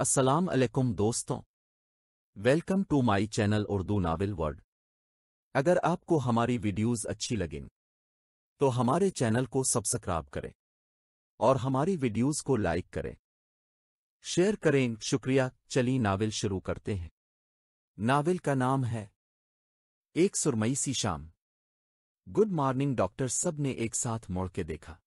अस्सलाम वालेकुम दोस्तों welcome to my channel Urdu novel world अगर आपको हमारी वीडियोस अच्छी लगें तो हमारे चैनल को सब्सक्राइब करें और हमारी वीडियोस को लाइक करें शेयर करें शुक्रिया चली नावल शुरू करते हैं नावल का नाम है एक सुरमई सी शाम गुड मॉर्निंग डॉक्टर सब ने एक साथ मोड़ के देखा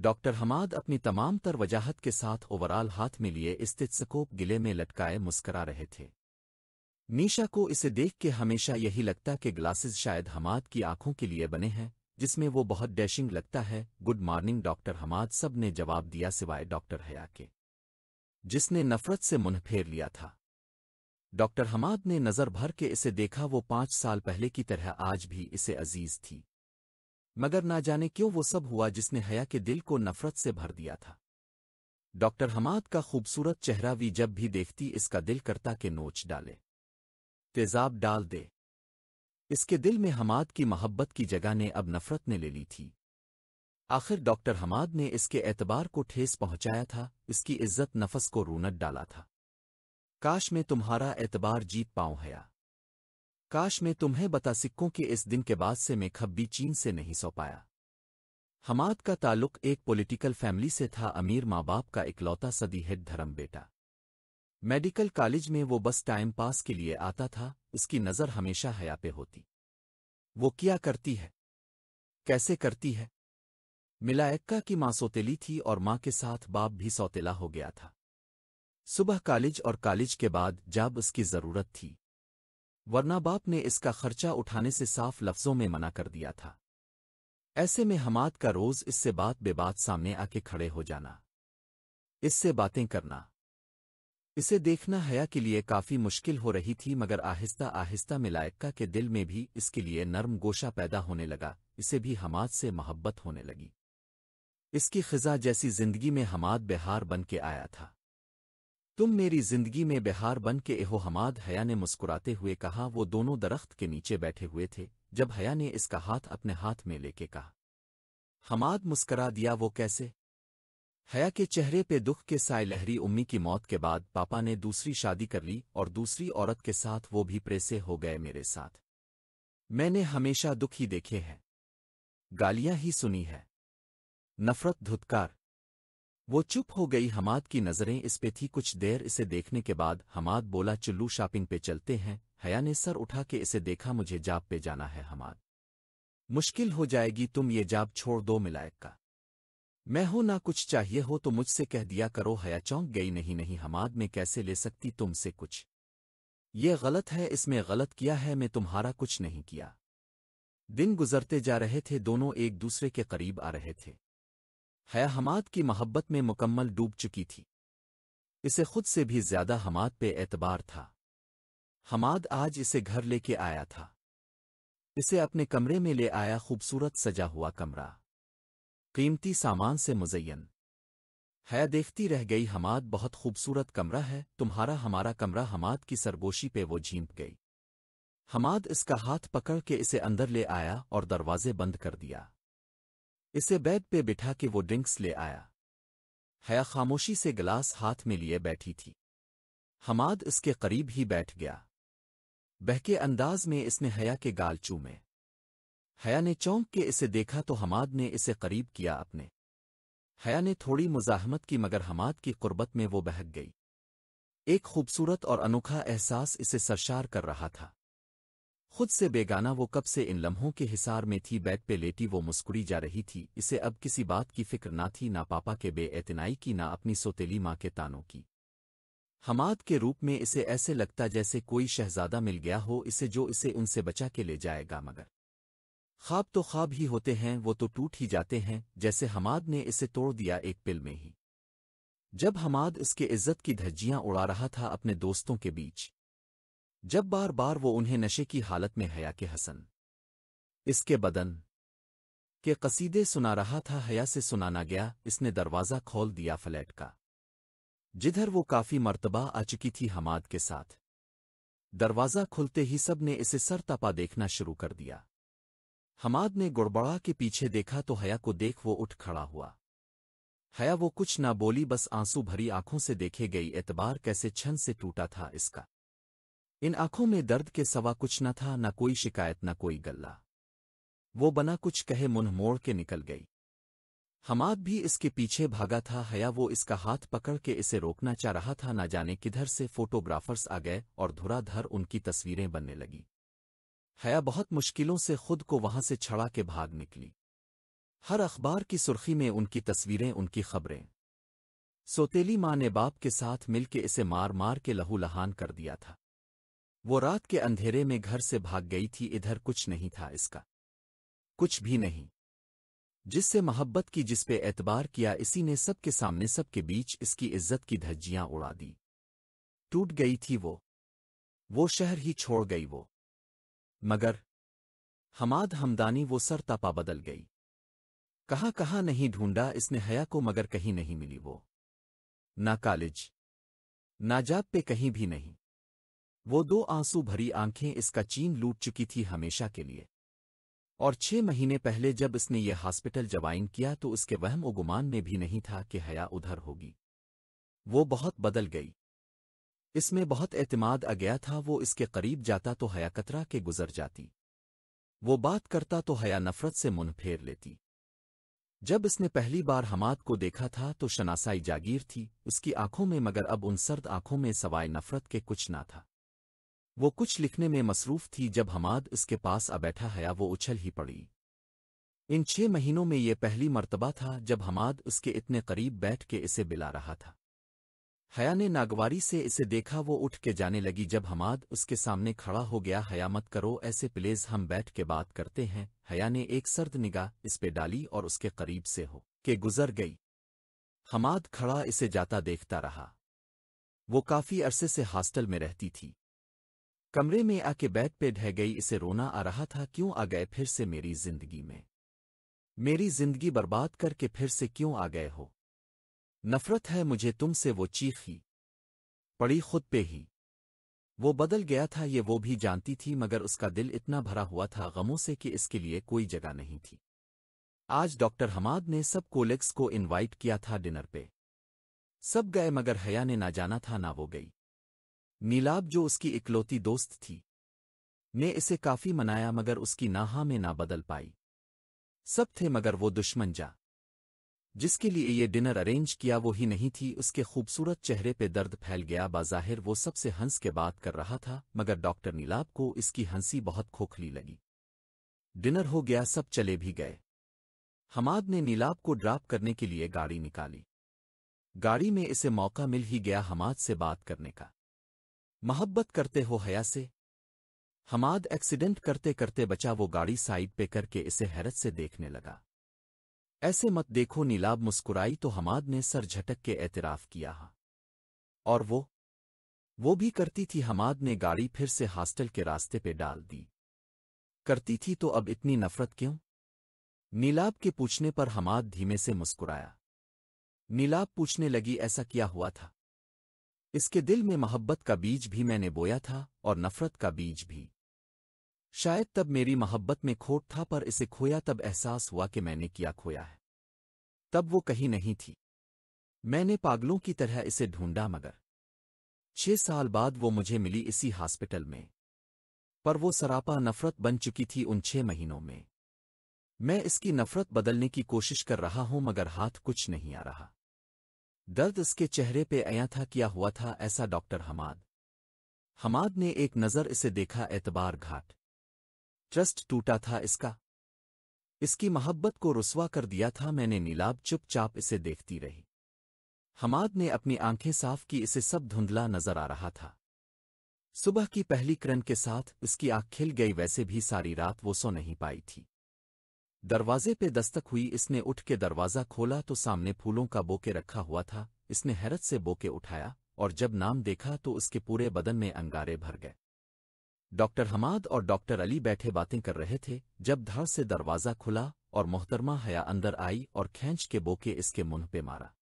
डॉक्टर हमाद अपनी तमाम तर वजाहत के साथ ओवरऑल हाथ में लिए स्थितस्कोप गिले में लटकाए मुस्करा रहे थे नीशा को इसे देख के हमेशा यही लगता कि ग्लासेस शायद हमाद की आंखों के लिए बने हैं जिसमें वो बहुत डैशिंग लगता है गुड मॉर्निंग डॉक्टर हमाद सब ने जवाब दिया सिवाय डॉक्टर हया के जिसने नफरत से मुंह फेर लिया था डॉक्टर हमाद ने नज़र भर के इसे देखा वो पांच साल पहले की तरह आज भी इसे अजीज थी मगर ना जाने क्यों वो सब हुआ जिसने हया के दिल को नफरत से भर दिया था डॉक्टर हमाद का खूबसूरत चेहरा भी जब भी देखती इसका दिल करता के नोच डाले तेजाब डाल दे इसके दिल में हमाद की मोहब्बत की जगह ने अब नफरत ने ले ली थी आखिर डॉक्टर हमाद ने इसके एतबार को ठेस पहुंचाया था इसकी इज्जत नफस को रूनट डाला था काश में तुम्हारा एतबार जीत पाऊं हया काश मैं तुम्हें बता सिक्कों के इस दिन के बाद से मैं खब्बी चीन से नहीं सौ पाया हमाद का ताल्लुक एक पॉलिटिकल फैमिली से था अमीर माँ बाप का इकलौता सदी हेड धर्म बेटा मेडिकल कॉलेज में वो बस टाइम पास के लिए आता था उसकी नज़र हमेशा हया पे होती वो क्या करती है कैसे करती है मिलायक्का की माँ सौतेली थी और माँ के साथ बाप भी सौतेला हो गया था सुबह कॉलेज और कॉलेज के बाद जब उसकी ज़रूरत थी वरना बाप ने इसका खर्चा उठाने से साफ लफ्जों में मना कर दिया था ऐसे में हमाद का रोज इससे बात बेबात सामने आके खड़े हो जाना इससे बातें करना इसे देखना हया के लिए काफी मुश्किल हो रही थी मगर आहिस्ता आहिस्ता मिलायक्का के दिल में भी इसके लिए नर्म गोशा पैदा होने लगा इसे भी हमाद से मोहब्बत होने लगी इसकी खिजा जैसी जिंदगी में हमाद बेहार बन के आया था तुम मेरी जिंदगी में बिहार बन के एहो हमाद हया ने मुस्कुराते हुए कहा वो दोनों दरख्त के नीचे बैठे हुए थे जब हया ने इसका हाथ अपने हाथ में लेके कहा हमाद मुस्करा दिया वो कैसे हया के चेहरे पे दुख के साय लहरी उम्मी की मौत के बाद पापा ने दूसरी शादी कर ली और दूसरी औरत के साथ वो भी प्रेसे हो गए मेरे साथ मैंने हमेशा दुख ही देखे हैं गालियां ही सुनी है नफरत धुतकार वो चुप हो गई हमाद की नज़रें इस पे थी कुछ देर इसे देखने के बाद हमाद बोला चुल्लू शॉपिंग पे चलते हैं हया ने सर उठा के इसे देखा मुझे जाप पे जाना है हमाद मुश्किल हो जाएगी तुम ये जाप छोड़ दो मिलायक का मैं हो ना कुछ चाहिए हो तो मुझसे कह दिया करो हया चौंक गई नहीं नहीं हमाद में कैसे ले सकती तुमसे कुछ ये गलत है इसमें गलत किया है मैं तुम्हारा कुछ नहीं किया दिन गुजरते जा रहे थे दोनों एक दूसरे के करीब आ रहे थे है हमाद की मोहब्बत में मुकम्मल डूब चुकी थी इसे खुद से भी ज्यादा हमाद पे एतबार था हमाद आज इसे घर लेके आया था इसे अपने कमरे में ले आया खूबसूरत सजा हुआ कमरा कीमती सामान से मुजयन है देखती रह गई हमाद बहुत खूबसूरत कमरा है तुम्हारा हमारा कमरा हमाद की सरगोशी पे वो झींप गई हमाद इसका हाथ पकड़ के इसे अंदर ले आया और दरवाजे बंद कर दिया इसे बेड पे बिठा के वो ड्रिंक्स ले आया हया खामोशी से गिलास हाथ में लिए बैठी थी हमाद इसके करीब ही बैठ गया बहके अंदाज में इसने हया के गाल चूमे हया ने चौंक के इसे देखा तो हमाद ने इसे करीब किया अपने हया ने थोड़ी मुजाहमत की मगर हमाद की कुर्बत में वो बहक गई एक खूबसूरत और अनोखा एहसास इसे सरशार कर रहा था खुद से बेगाना वो कब से इन लम्हों के हिसार में थी बेड पे लेटी वो मुस्कुरी जा रही थी इसे अब किसी बात की फिक्र ना थी ना पापा के बेएतनाई की ना अपनी सोतेली माँ के तानों की हमाद के रूप में इसे ऐसे लगता जैसे कोई शहजादा मिल गया हो इसे जो इसे उनसे बचा के ले जाएगा मगर ख्वाब तो ख्वाब ही होते हैं वो तो टूट ही जाते हैं जैसे हमाद ने इसे तोड़ दिया एक पिल में ही जब हमाद इसके इज्जत की धज्जियां उड़ा रहा था अपने दोस्तों के बीच जब बार बार वो उन्हें नशे की हालत में हया के हसन इसके बदन के कसीदे सुना रहा था हया से सुनाना गया इसने दरवाज़ा खोल दिया फ्लैट का जिधर वो काफ़ी मर्तबा आ चुकी थी हमाद के साथ दरवाज़ा खुलते ही सब ने इसे तपा देखना शुरू कर दिया हमाद ने गुड़बड़ा के पीछे देखा तो हया को देख वो उठ खड़ा हुआ हया वो कुछ ना बोली बस आंसू भरी आंखों से देखे गई एतबार कैसे छन से टूटा था इसका इन आंखों में दर्द के सवा कुछ न था न कोई शिकायत न कोई गल्ला वो बना कुछ कहे मुन मोड़ के निकल गई हमाद भी इसके पीछे भागा था हया वो इसका हाथ पकड़ के इसे रोकना चाह रहा था न जाने किधर से फोटोग्राफर्स आ गए और धुराधर उनकी तस्वीरें बनने लगी हया बहुत मुश्किलों से खुद को वहां से छड़ा के भाग निकली हर अखबार की सुर्खी में उनकी तस्वीरें उनकी खबरें सोतेली माँ ने बाप के साथ मिलके इसे मार मार के लहूलहान कर दिया था वो रात के अंधेरे में घर से भाग गई थी इधर कुछ नहीं था इसका कुछ भी नहीं जिससे मोहब्बत की जिसपे एतबार किया इसी ने सबके सामने सबके बीच इसकी इज्जत की धज्जियां उड़ा दी टूट गई थी वो वो शहर ही छोड़ गई वो मगर हमाद हमदानी वो सर तपा बदल गई कहाँ कहाँ नहीं ढूंढा इसने हया को मगर कहीं नहीं मिली वो ना कॉलेज ना जाब पे कहीं भी नहीं वो दो आंसू भरी आंखें इसका चीन लूट चुकी थी हमेशा के लिए और छह महीने पहले जब इसने ये हॉस्पिटल जवाइन किया तो उसके वहम व गुमान में भी नहीं था कि हया उधर होगी वो बहुत बदल गई इसमें बहुत एतमाद आ गया था वो इसके करीब जाता तो हया कतरा के गुजर जाती वो बात करता तो हया नफरत से मुन फेर लेती जब इसने पहली बार हमाद को देखा था तो शनासाई जागीर थी उसकी आंखों में मगर अब उन सर्द आंखों में सवाए नफरत के कुछ ना था वो कुछ लिखने में मसरूफ थी जब हमाद उसके पास आ बैठा है वो उछल ही पड़ी इन छह महीनों में ये पहली मर्तबा था जब हमाद उसके इतने करीब बैठ के इसे बिला रहा था हया ने नागवारी से इसे देखा वो उठ के जाने लगी जब हमाद उसके सामने खड़ा हो गया हया मत करो ऐसे प्लेज हम बैठ के बात करते हैं हया ने एक सर्द निगाह इस पे डाली और उसके करीब से हो के गुजर गई हमाद खड़ा इसे जाता देखता रहा वो काफी अरसे से हॉस्टल में रहती थी कमरे में आके बैठ पे ढह गई इसे रोना आ रहा था क्यों आ गए फिर से मेरी जिंदगी में मेरी जिंदगी बर्बाद करके फिर से क्यों आ गए हो नफरत है मुझे तुमसे वो चीख ही पड़ी खुद पे ही वो बदल गया था ये वो भी जानती थी मगर उसका दिल इतना भरा हुआ था गमों से कि इसके लिए कोई जगह नहीं थी आज डॉक्टर हमाद ने सब कोलेग्स को इनवाइट किया था डिनर पे सब गए मगर हया ने ना जाना था ना वो गई नीलाब जो उसकी इकलौती दोस्त थी ने इसे काफी मनाया मगर उसकी नाहा में ना बदल पाई सब थे मगर वो दुश्मन जा जिसके लिए ये डिनर अरेंज किया वो ही नहीं थी उसके खूबसूरत चेहरे पे दर्द फैल गया बाज़ाहिर वो सबसे हंस के बात कर रहा था मगर डॉक्टर नीलाब को इसकी हंसी बहुत खोखली लगी डिनर हो गया सब चले भी गए हमाद ने नीलाब को ड्राप करने के लिए गाड़ी निकाली गाड़ी में इसे मौका मिल ही गया हमाद से बात करने का मोहब्बत करते हो हया से हमाद एक्सीडेंट करते करते बचा वो गाड़ी साइड पे करके इसे हैरत से देखने लगा ऐसे मत देखो नीलाब मुस्कुराई तो हमाद ने सर झटक के एतराफ़ किया हा और वो वो भी करती थी हमाद ने गाड़ी फिर से हॉस्टल के रास्ते पे डाल दी करती थी तो अब इतनी नफरत क्यों नीलाब के पूछने पर हमाद धीमे से मुस्कुराया नीलाब पूछने लगी ऐसा क्या हुआ था इसके दिल में मोहब्बत का बीज भी मैंने बोया था और नफ़रत का बीज भी शायद तब मेरी मोहब्बत में खोट था पर इसे खोया तब एहसास हुआ कि मैंने किया खोया है तब वो कहीं नहीं थी मैंने पागलों की तरह इसे ढूंढा मगर छह साल बाद वो मुझे मिली इसी हॉस्पिटल में पर वो सरापा नफरत बन चुकी थी उन छह महीनों में मैं इसकी नफरत बदलने की कोशिश कर रहा हूं मगर हाथ कुछ नहीं आ रहा दर्द उसके चेहरे पे आया था किया हुआ था ऐसा डॉक्टर हमाद हमाद ने एक नज़र इसे देखा एतबार घाट ट्रस्ट टूटा था इसका इसकी मोहब्बत को रुसवा कर दिया था मैंने नीलाब चुपचाप इसे देखती रही हमाद ने अपनी आंखें साफ की इसे सब धुंधला नजर आ रहा था सुबह की पहली किरण के साथ उसकी आँख खिल गई वैसे भी सारी रात वो सो नहीं पाई थी दरवाजे पे दस्तक हुई इसने उठ के दरवाज़ा खोला तो सामने फूलों का बोके रखा हुआ था इसने हैरत से बोके उठाया और जब नाम देखा तो उसके पूरे बदन में अंगारे भर गए डॉक्टर हमाद और डॉक्टर अली बैठे बातें कर रहे थे जब धार से दरवाज़ा खुला और मोहतरमा हया अंदर आई और खेंच के बोके इसके मुंह पे मारा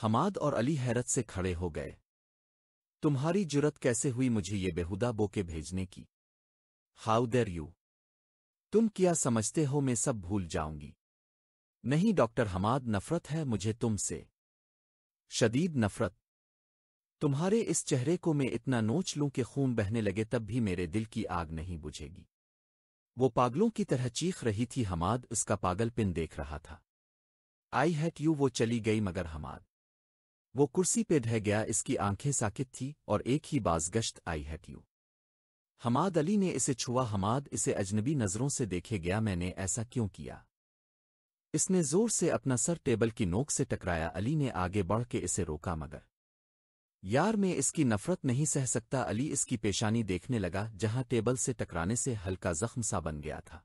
हमाद और अली हैरत से खड़े हो गए तुम्हारी जुरत कैसे हुई मुझे ये बेहुदा बोके भेजने की हाउ देर यू तुम क्या समझते हो मैं सब भूल जाऊंगी नहीं डॉक्टर हमाद नफरत है मुझे तुमसे शदीद नफरत तुम्हारे इस चेहरे को मैं इतना नोच लूं कि खून बहने लगे तब भी मेरे दिल की आग नहीं बुझेगी वो पागलों की तरह चीख रही थी हमाद उसका पागलपिन देख रहा था आई हैट यू वो चली गई मगर हमाद वो कुर्सी पे ढह गया इसकी आंखें साकित थी और एक ही बाजगश्त I hate you Hamad Ali ने इसे छुआ हमाद इसे अजनबी नज़रों से देखे गया मैंने ऐसा क्यों किया इसने जोर से अपना सर टेबल की नोक से टकराया अली ने आगे बढ़ के इसे रोका मगर यार मैं इसकी नफरत नहीं सह सकता अली इसकी पेशानी देखने लगा जहां टेबल से टकराने से हल्का जख्म सा बन गया था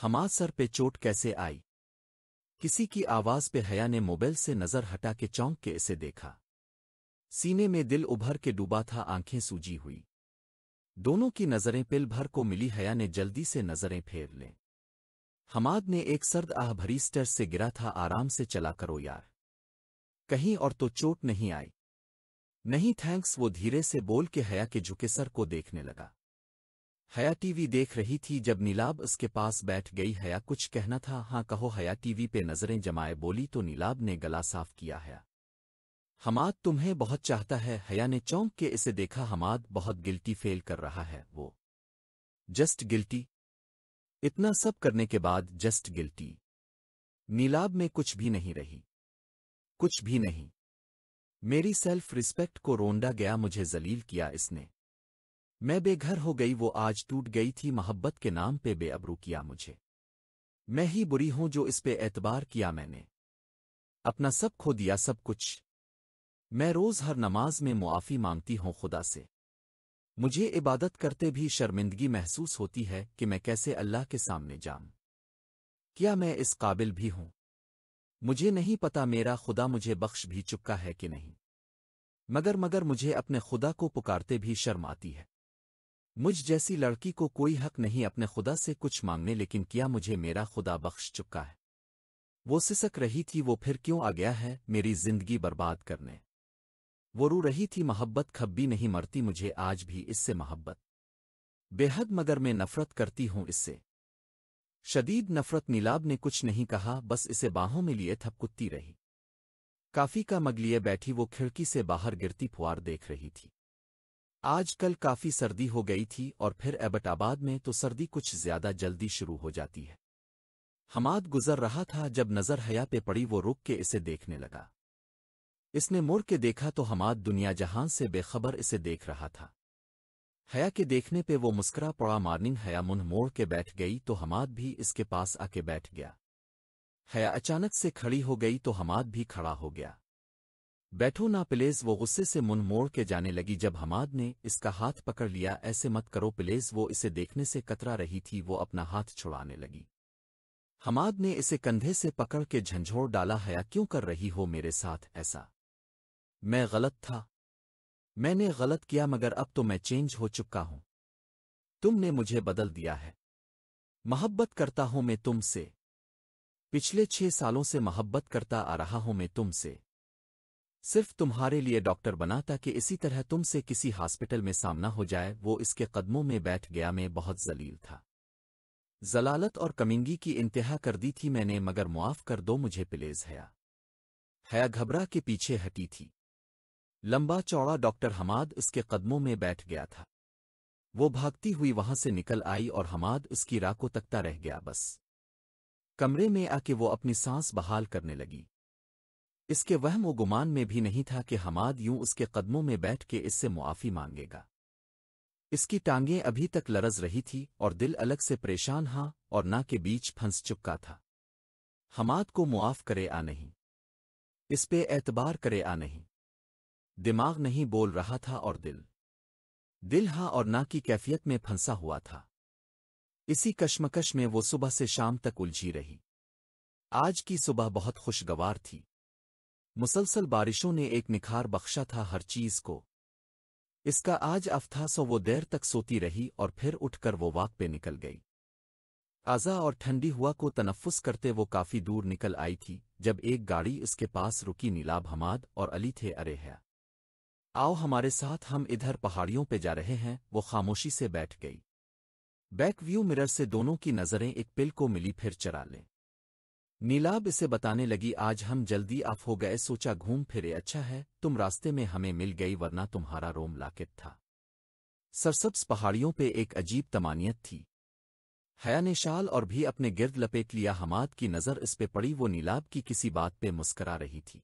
हमाद सर पे चोट कैसे आई किसी की आवाज पे हया ने मोबाइल से नजर हटा के चौंक के इसे देखा सीने में दिल उभर के डूबा था आंखें सूजी हुई दोनों की नज़रें पिल भर को मिली हया ने जल्दी से नज़रें फेर लें हमाद ने एक सर्द आह भरी स्टर से गिरा था आराम से चला करो यार कहीं और तो चोट नहीं आई नहीं थैंक्स वो धीरे से बोल के हया के झुके सर को देखने लगा हया टीवी देख रही थी जब नीलाब उसके पास बैठ गई हया कुछ कहना था हाँ कहो हया टीवी पे नज़रें जमाए बोली तो नीलाब ने गला साफ किया है हमाद तुम्हें बहुत चाहता है हया ने चौंक के इसे देखा हमाद बहुत गिल्टी फेल कर रहा है वो जस्ट गिल्टी इतना सब करने के बाद जस्ट गिल्टी नीलाब में कुछ भी नहीं रही कुछ भी नहीं मेरी सेल्फ रिस्पेक्ट को रोंडा गया मुझे जलील किया इसने मैं बेघर हो गई वो आज टूट गई थी मोहब्बत के नाम पे बेअबरू किया मुझे मैं ही बुरी हूं जो इस पे एतबार किया मैंने अपना सब खो दिया सब कुछ मैं रोज़ हर नमाज में मुआफ़ी मांगती हूँ खुदा से मुझे इबादत करते भी शर्मिंदगी महसूस होती है कि मैं कैसे अल्लाह के सामने जाऊं। क्या मैं इस काबिल भी हूं मुझे नहीं पता मेरा खुदा मुझे बख्श भी चुका है कि नहीं मगर मगर मुझे अपने खुदा को पुकारते भी शर्म आती है मुझ जैसी लड़की को कोई हक नहीं अपने खुदा से कुछ मांगने लेकिन क्या मुझे मेरा खुदा बख्श चुका है वो सिसक रही थी वो फिर क्यों आ गया है मेरी जिंदगी बर्बाद करने वो रू रही थी मोहब्बत खब्बी नहीं मरती मुझे आज भी इससे मोहब्बत बेहद मगर मैं नफरत करती हूं इससे शदीद नफरत नीलाब ने कुछ नहीं कहा बस इसे बाहों में लिए थपकुत्ती रही काफ़ी का लिए बैठी वो खिड़की से बाहर गिरती फुआर देख रही थी आजकल काफ़ी सर्दी हो गई थी और फिर एबटाबाद में तो सर्दी कुछ ज्यादा जल्दी शुरू हो जाती है हमाद गुजर रहा था जब नज़र हया पे पड़ी वो रुक के इसे देखने लगा इसने मुड़ के देखा तो हमाद दुनिया जहां से बेखबर इसे देख रहा था हया के देखने पे वो मुस्करा पड़ा मार्निंग हया मुंह मोड़ के बैठ गई तो हमाद भी इसके पास आके बैठ गया हया अचानक से खड़ी हो गई तो हमाद भी खड़ा हो गया बैठो ना प्लेज वो गुस्से से मुन मोड़ के जाने लगी जब हमाद ने इसका हाथ पकड़ लिया ऐसे मत करो प्लेज वो इसे देखने से कतरा रही थी वो अपना हाथ छुड़ाने लगी हमाद ने इसे कंधे से पकड़ के झंझोर डाला हया क्यों कर रही हो मेरे साथ ऐसा मैं गलत था मैंने गलत किया मगर अब तो मैं चेंज हो चुका हूं तुमने मुझे बदल दिया है मोहब्बत करता हूं मैं तुमसे पिछले छह सालों से मोहब्बत करता आ रहा हूं मैं तुमसे सिर्फ तुम्हारे लिए डॉक्टर बना ताकि इसी तरह तुमसे किसी हॉस्पिटल में सामना हो जाए वो इसके कदमों में बैठ गया मैं बहुत जलील था जलालत और कमिंगी की इंतहा कर दी थी मैंने मगर मुआफ कर दो मुझे प्लेज हया हया घबरा के पीछे हटी थी लंबा चौड़ा डॉक्टर हमाद उसके कदमों में बैठ गया था वो भागती हुई वहां से निकल आई और हमाद उसकी राह को तकता रह गया बस कमरे में आके वो अपनी सांस बहाल करने लगी इसके वहम व गुमान में भी नहीं था कि हमाद यूं उसके कदमों में बैठ के इससे मुआफ़ी मांगेगा इसकी टांगें अभी तक लरज रही थी और दिल अलग से परेशान हाँ और ना के बीच फंस चुका था हमाद को मुआफ़ करे आ नहीं इस पे एतबार करे आ नहीं दिमाग नहीं बोल रहा था और दिल दिल हा और ना की कैफियत में फंसा हुआ था इसी कश्मकश में वो सुबह से शाम तक उलझी रही आज की सुबह बहुत खुशगवार थी मुसलसल बारिशों ने एक निखार बख्शा था हर चीज को इसका आज अफ्था सो वो देर तक सोती रही और फिर उठकर वो वाक पे निकल गई आजा और ठंडी हुआ को तनफुस करते वो काफी दूर निकल आई थी जब एक गाड़ी इसके पास रुकी नीलाब हमाद और अली थे अरे है आओ हमारे साथ हम इधर पहाड़ियों पे जा रहे हैं वो खामोशी से बैठ गई बैक व्यू मिरर से दोनों की नज़रें एक पिल को मिली फिर चरा लें नीलाब इसे बताने लगी आज हम जल्दी आफ हो गए सोचा घूम फिरे अच्छा है तुम रास्ते में हमें मिल गई वरना तुम्हारा रोम लाकित था सरसब्स पहाड़ियों पे एक अजीब तमानियत थी हया ने शाल और भी अपने गिर्द लपेट लिया हमाद की नज़र इस पे पड़ी वो नीलाब की किसी बात पे मुस्करा रही थी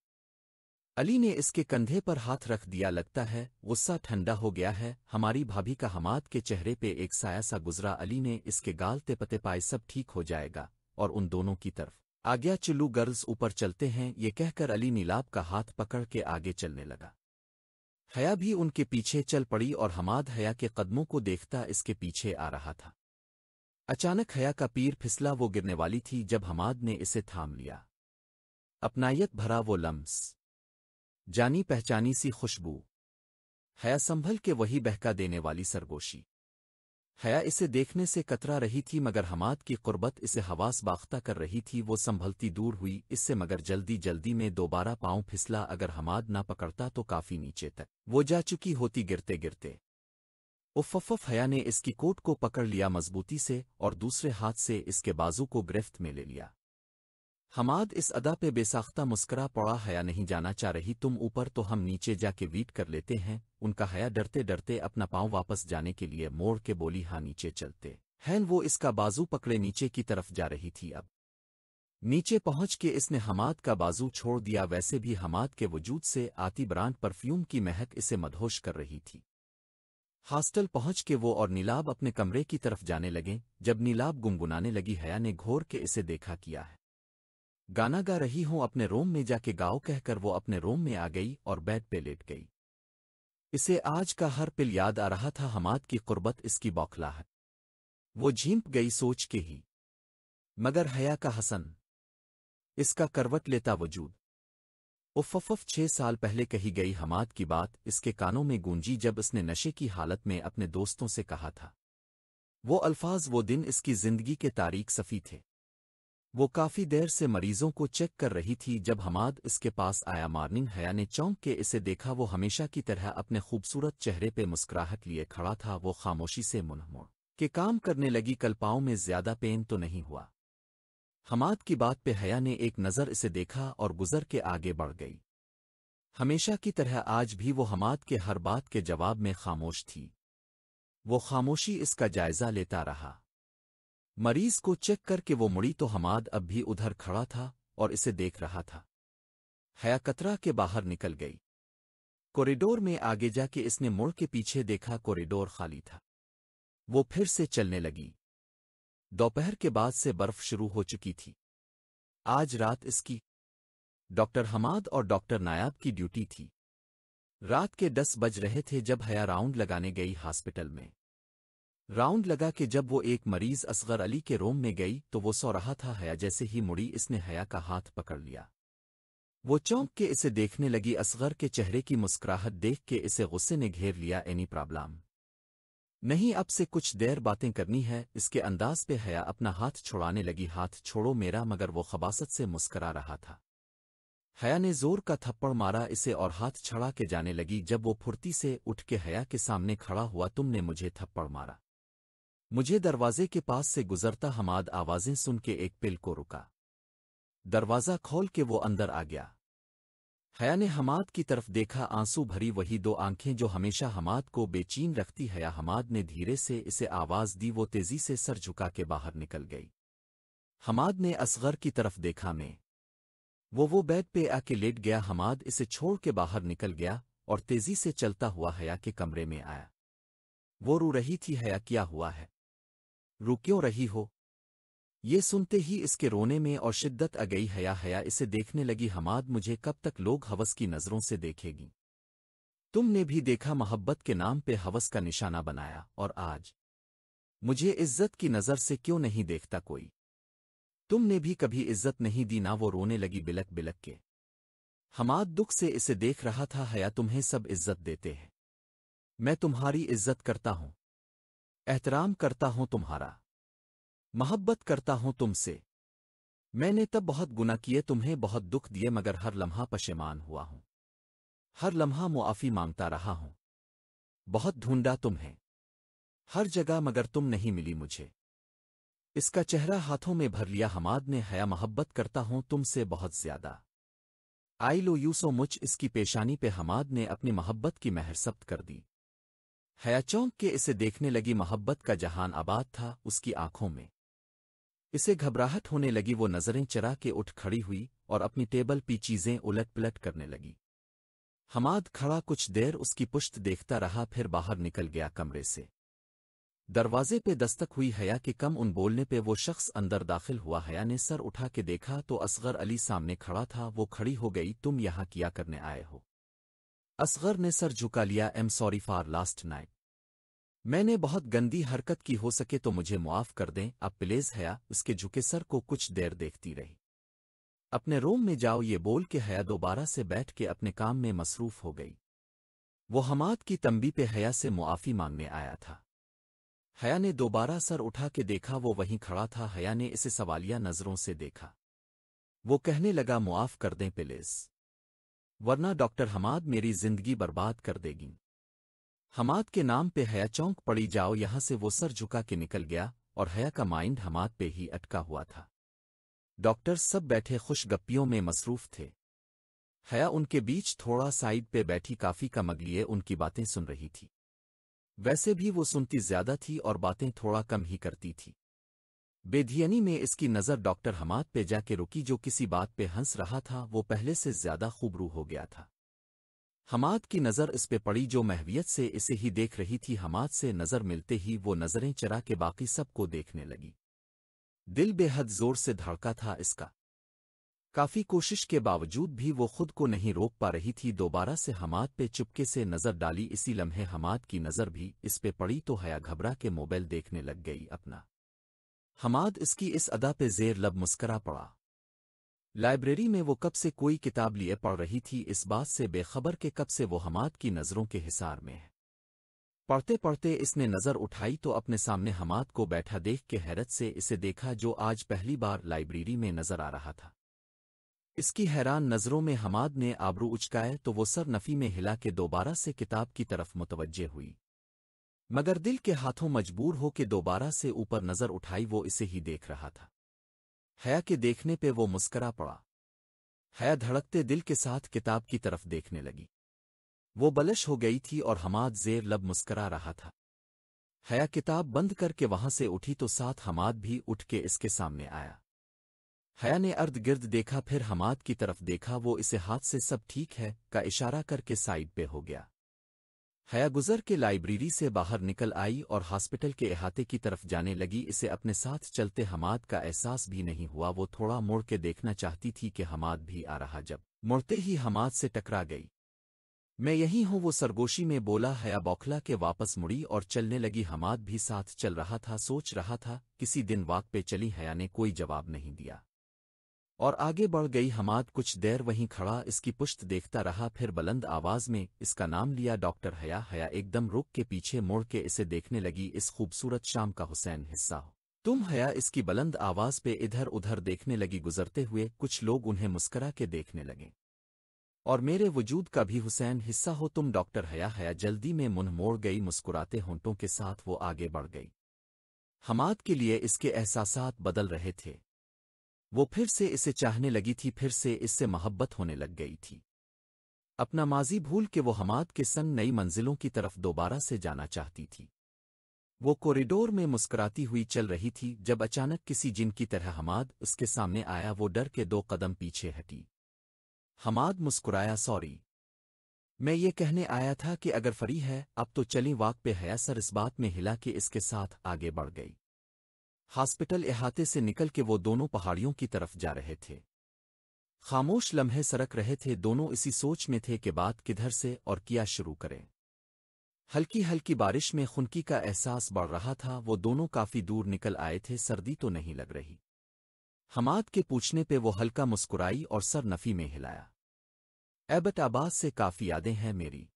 अली ने इसके कंधे पर हाथ रख दिया लगता है गुस्सा ठंडा हो गया है हमारी भाभी का हमाद के चेहरे पे एक साया सा गुजरा अली ने इसके गाल ते पते पाए सब ठीक हो जाएगा और उन दोनों की तरफ आज्ञा चिल्लू गर्ल्स ऊपर चलते हैं ये कहकर अली नीलाब का हाथ पकड़ के आगे चलने लगा हया भी उनके पीछे चल पड़ी और हमाद हया के कदमों को देखता इसके पीछे आ रहा था अचानक हया का पीर फिसला वो गिरने वाली थी जब हमाद ने इसे थाम लिया अपनायत भरा वो लम्स जानी पहचानी सी खुशबू हया संभल के वही बहका देने वाली सरगोशी हया इसे देखने से कतरा रही थी मगर हमाद की कुर्बत इसे हवास बाख्ता कर रही थी वो संभलती दूर हुई इससे मगर जल्दी जल्दी में दोबारा पांव फिसला अगर हमाद ना पकड़ता तो काफी नीचे तक वो जा चुकी होती गिरते गिरते उफफफ हया ने इसकी कोट को पकड़ लिया मजबूती से और दूसरे हाथ से इसके बाजू को गिरफ्त में ले लिया हमाद इस अदा पे बेसाख्ता मुस्करा पड़ा हया नहीं जाना चाह रही तुम ऊपर तो हम नीचे जाके वीट कर लेते हैं उनका हया डरते डरते अपना पांव वापस जाने के लिए मोड़ के बोली हाँ नीचे चलते हैन वो इसका बाजू पकड़े नीचे की तरफ जा रही थी अब नीचे पहुंच के इसने हमाद का बाजू छोड़ दिया वैसे भी हमाद के वजूद से आती ब्रांड परफ्यूम की महक इसे मदहोश कर रही थी हॉस्टल पहुंच के वो और नीलाब अपने कमरे की तरफ जाने लगे जब नीलाब गुनगुनाने लगी हया ने घोर के इसे देखा किया है गाना गा रही हूं अपने रोम में जाके गाओ कहकर वो अपने रोम में आ गई और बेड पे लेट गई इसे आज का हर पिल याद आ रहा था हमाद की कुर्बत इसकी बौखला है वो झींप गई सोच के ही मगर हया का हसन इसका करवट लेता वजूद उफफफ छह साल पहले कही गई हमाद की बात इसके कानों में गूंजी जब इसने नशे की हालत में अपने दोस्तों से कहा था वो अल्फाज वो दिन इसकी जिंदगी के तारीख सफ़ी थे वो काफ़ी देर से मरीजों को चेक कर रही थी जब हमाद इसके पास आया मार्निंग हया ने चौंक के इसे देखा वो हमेशा की तरह अपने खूबसूरत चेहरे पे मुस्कुराहट लिए खड़ा था वो खामोशी से मुनहमोड़ के काम करने लगी कल्पाओं में ज्यादा पेन तो नहीं हुआ हमाद की बात पे हया ने एक नज़र इसे देखा और गुजर के आगे बढ़ गई हमेशा की तरह आज भी वो हमाद के हर बात के जवाब में खामोश थी वो खामोशी इसका जायजा लेता रहा मरीज को चेक करके वो मुड़ी तो हमाद अब भी उधर खड़ा था और इसे देख रहा था हयाकतरा के बाहर निकल गई कॉरिडोर में आगे जाके इसने मुड़ के पीछे देखा कॉरिडोर खाली था वो फिर से चलने लगी दोपहर के बाद से बर्फ शुरू हो चुकी थी आज रात इसकी डॉक्टर हमाद और डॉक्टर नायाब की ड्यूटी थी रात के दस बज रहे थे जब हया राउंड लगाने गई हॉस्पिटल में राउंड लगा कि जब वो एक मरीज असगर अली के रोम में गई तो वो सो रहा था हया जैसे ही मुड़ी इसने हया का हाथ पकड़ लिया वो चौंक के इसे देखने लगी असगर के चेहरे की मुस्कुराहट देख के इसे गुस्से ने घेर लिया एनी प्रॉब्लम नहीं अब से कुछ देर बातें करनी है इसके अंदाज पे हया अपना हाथ छोड़ाने लगी हाथ छोड़ो मेरा मगर वो खबासत से मुस्करा रहा था हया ने जोर का थप्पड़ मारा इसे और हाथ छड़ा के जाने लगी जब वो फुर्ती से उठ के हया के सामने खड़ा हुआ तुमने मुझे थप्पड़ मारा मुझे दरवाजे के पास से गुजरता हमाद आवाज़ें सुन के एक पिल को रुका दरवाज़ा खोल के वो अंदर आ गया हया ने हमाद की तरफ देखा आंसू भरी वही दो आंखें जो हमेशा हमाद को बेचीन रखती हया हमाद ने धीरे से इसे आवाज़ दी वो तेज़ी से सर झुका के बाहर निकल गई हमाद ने असगर की तरफ देखा मैं वो वो बेड पे आके लेट गया हमाद इसे छोड़ के बाहर निकल गया और तेज़ी से चलता हुआ हया के कमरे में आया वो रो रही थी हया क्या हुआ है रू क्यों रही हो ये सुनते ही इसके रोने में और शिद्दत आ गई हया हया इसे देखने लगी हमाद मुझे कब तक लोग हवस की नज़रों से देखेगी तुमने भी देखा मोहब्बत के नाम पे हवस का निशाना बनाया और आज मुझे इज्जत की नज़र से क्यों नहीं देखता कोई तुमने भी कभी इज्जत नहीं दी ना वो रोने लगी बिलक बिलक के हमाद दुख से इसे देख रहा था हया तुम्हें सब इज्जत देते हैं मैं तुम्हारी इज्जत करता हूं एहतराम करता हूं तुम्हारा मोहब्बत करता हूँ तुमसे मैंने तब बहुत गुना किए तुम्हें बहुत दुख दिए मगर हर लम्हा पशेमान हुआ हूँ हर लम्हा मुआफ़ी मांगता रहा हूं बहुत ढूंढा तुम्हें हर जगह मगर तुम नहीं मिली मुझे इसका चेहरा हाथों में भर लिया हमाद ने हया मोहब्बत करता हूँ तुमसे बहुत ज्यादा आई लो यूसो मुझ इसकी पेशानी पे हमाद ने अपनी मोहब्बत की महर सब्त कर दी हयाचौंक के इसे देखने लगी मोहब्बत का जहान आबाद था उसकी आंखों में इसे घबराहट होने लगी वो नज़रें चरा के उठ खड़ी हुई और अपनी टेबल पी चीज़ें उलट पलट करने लगी हमाद खड़ा कुछ देर उसकी पुश्त देखता रहा फिर बाहर निकल गया कमरे से दरवाजे पे दस्तक हुई हया के कम उन बोलने पे वो शख्स अंदर दाखिल हुआ हया ने सर उठा के देखा तो असगर अली सामने खड़ा था वो खड़ी हो गई तुम यहां किया करने आए हो असगर ने सर झुका लिया am sorry for last night मैंने बहुत गंदी हरकत की हो सके तो मुझे मुआफ़ कर दें अब प्लेज हया उसके झुके सर को कुछ देर देखती रही अपने रूम में जाओ ये बोल के हया दोबारा से बैठ के अपने काम में मसरूफ हो गई वो हमाद की तंबी पे हया से मुआफ़ी मांगने आया था हया ने दोबारा सर उठा के देखा वो वहीं खड़ा था हया ने इसे सवालिया नज़रों से देखा वो कहने लगा मुआफ़ कर दें प्लेज़ वरना डॉक्टर हमाद मेरी जिंदगी बर्बाद कर देगी हमाद के नाम पे हया चौंक पड़ी जाओ यहां से वो सर झुका के निकल गया और हया का माइंड हमाद पे ही अटका हुआ था डॉक्टर सब बैठे खुश गप्पियों में मसरूफ थे हया उनके बीच थोड़ा साइड पे बैठी काफी का मगलिए उनकी बातें सुन रही थी वैसे भी वो सुनती ज्यादा थी और बातें थोड़ा कम ही करती थी बेधियनी में इसकी नज़र डॉक्टर हमाद पे जाके रुकी जो किसी बात पे हंस रहा था वो पहले से ज्यादा खूबरू हो गया था हमाद की नज़र इस पे पड़ी जो महवियत से इसे ही देख रही थी हमाद से नज़र मिलते ही वो नज़रें चरा के बाकी सबको देखने लगी दिल बेहद जोर से धड़का था इसका काफ़ी कोशिश के बावजूद भी वो खुद को नहीं रोक पा रही थी दोबारा से हमाद पे चुपके से नज़र डाली इसी लम्हे हमाद की नज़र भी इस पे पड़ी तो हया घबरा के मोबाइल देखने लग गई अपना हमाद इसकी इस अदा पे जेर लब मुस्करा पड़ा लाइब्रेरी में वो कब से कोई किताब लिए पढ़ रही थी इस बात से बेखबर के कब से वो हमाद की नज़रों के हिसार में है पढ़ते पढ़ते इसने नज़र उठाई तो अपने सामने हमाद को बैठा देख के हैरत से इसे देखा जो आज पहली बार लाइब्रेरी में नज़र आ रहा था इसकी हैरान नज़रों में हमाद ने आबरू उचकाए तो वो सर नफ़ी में हिला के दोबारा से किताब की तरफ मुतवजह हुई मगर दिल के हाथों मजबूर हो के दोबारा से ऊपर नजर उठाई वो इसे ही देख रहा था हया के देखने पे वो मुस्करा पड़ा हया धड़कते दिल के साथ किताब की तरफ देखने लगी वो बलश हो गई थी और हमाद जेर लब मुस्करा रहा था हया किताब बंद करके वहां से उठी तो साथ हमाद भी उठ के इसके सामने आया हया ने अर्द गिर्द देखा फिर हमाद की तरफ देखा वो इसे हाथ से सब ठीक है का इशारा करके साइड पे हो गया हयागुजर के लाइब्रेरी से बाहर निकल आई और हॉस्पिटल के अहाते की तरफ जाने लगी इसे अपने साथ चलते हमाद का एहसास भी नहीं हुआ वो थोड़ा मुड़ के देखना चाहती थी कि हमाद भी आ रहा जब मुड़ते ही हमाद से टकरा गई मैं यही हूँ वो सरगोशी में बोला हया बौखला के वापस मुड़ी और चलने लगी हमाद भी साथ चल रहा था सोच रहा था किसी दिन वाक पे चली हया ने कोई जवाब नहीं दिया और आगे बढ़ गई हमाद कुछ देर वहीं खड़ा इसकी पुश्त देखता रहा फिर बुलंद आवाज में इसका नाम लिया डॉक्टर हया हया एकदम रुक के पीछे मुड़ के इसे देखने लगी इस खूबसूरत शाम का हुसैन हिस्सा हो तुम हया इसकी बुलंद आवाज पे इधर उधर देखने लगी गुजरते हुए कुछ लोग उन्हें मुस्करा के देखने लगे और मेरे वजूद का भी हुसैन हिस्सा हो तुम डॉक्टर हया हया जल्दी में मुन मोड़ गई मुस्कुराते होंटों के साथ वो आगे बढ़ गई हमाद के लिए इसके एहसास बदल रहे थे वो फिर से इसे चाहने लगी थी फिर से इससे मोहब्बत होने लग गई थी अपना माजी भूल के वो हमाद के संग नई मंजिलों की तरफ दोबारा से जाना चाहती थी वो कॉरिडोर में मुस्कुराती हुई चल रही थी जब अचानक किसी जिन की तरह हमाद उसके सामने आया वो डर के दो कदम पीछे हटी हमाद मुस्कुराया सॉरी मैं ये कहने आया था कि अगर फरी है अब तो चली वाक पे हयासर इस बात में हिला के इसके साथ आगे बढ़ गई हॉस्पिटल अहाते से निकल के वो दोनों पहाड़ियों की तरफ जा रहे थे खामोश लम्हे सरक रहे थे दोनों इसी सोच में थे कि बात किधर से और किया शुरू करें हल्की हल्की बारिश में खुनकी का एहसास बढ़ रहा था वो दोनों काफी दूर निकल आए थे सर्दी तो नहीं लग रही हमाद के पूछने पे वो हल्का मुस्कुराई और सर नफ़ी में हिलाया एबट आबाद से काफ़ी यादें हैं मेरी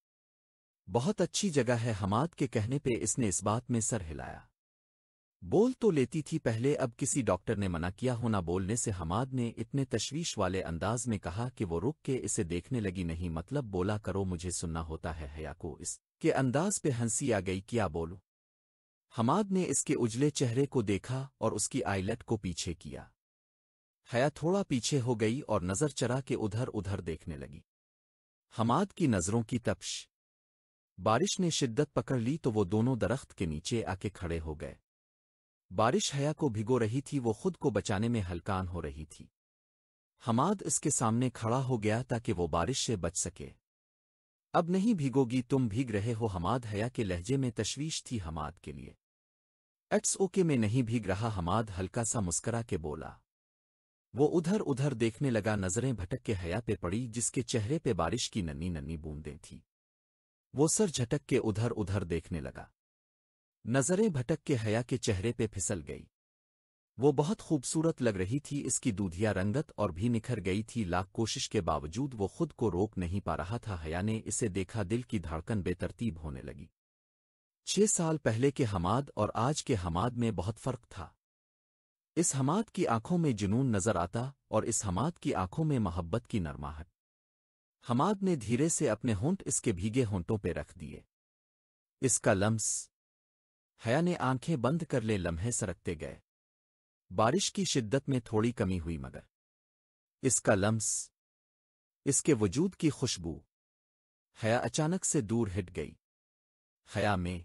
बहुत अच्छी जगह है हमाद के कहने पे इसने इस बात में सर हिलाया बोल तो लेती थी पहले अब किसी डॉक्टर ने मना किया होना बोलने से हमाद ने इतने तशवीश वाले अंदाज में कहा कि वो रुक के इसे देखने लगी नहीं मतलब बोला करो मुझे सुनना होता है हया को इस के अंदाज पे हंसी आ गई क्या बोलो हमाद ने इसके उजले चेहरे को देखा और उसकी आईलेट को पीछे किया हया थोड़ा पीछे हो गई और नज़र चरा के उधर उधर देखने लगी हमाद की नज़रों की तपश बारिश ने शिद्दत पकड़ ली तो वो दोनों दरख्त के नीचे आके खड़े हो गए बारिश हया को भिगो रही थी वो खुद को बचाने में हल्कान हो रही थी हमाद इसके सामने खड़ा हो गया ताकि वो बारिश से बच सके अब नहीं भीगोगी तुम भीग रहे हो हमाद हया के लहजे में तशवीश थी हमाद के लिए एट्स ओके में नहीं भीग रहा हमाद हल्का सा मुस्करा के बोला वो उधर उधर देखने लगा नजरें भटक के हया पे पड़ी जिसके चेहरे पे बारिश की नन्नी नन्नी बूंदें थी वो सर झटक के उधर उधर देखने लगा नज़रें भटक के हया के चेहरे पे फिसल गई वो बहुत खूबसूरत लग रही थी इसकी दूधिया रंगत और भी निखर गई थी लाख कोशिश के बावजूद वो खुद को रोक नहीं पा रहा था हया ने इसे देखा दिल की धड़कन बेतरतीब होने लगी छह साल पहले के हमाद और आज के हमाद में बहुत फर्क था इस हमाद की आंखों में जुनून नजर आता और इस हमाद की आंखों में मोहब्बत की नरमाहट हमाद ने धीरे से अपने होंट इसके भीगे होंटों पर रख दिए इसका लम्स हया ने आंखें बंद कर ले लम्हे सरकते गए बारिश की शिद्दत में थोड़ी कमी हुई मगर इसका लम्स इसके वजूद की खुशबू हया अचानक से दूर हिट गई हया में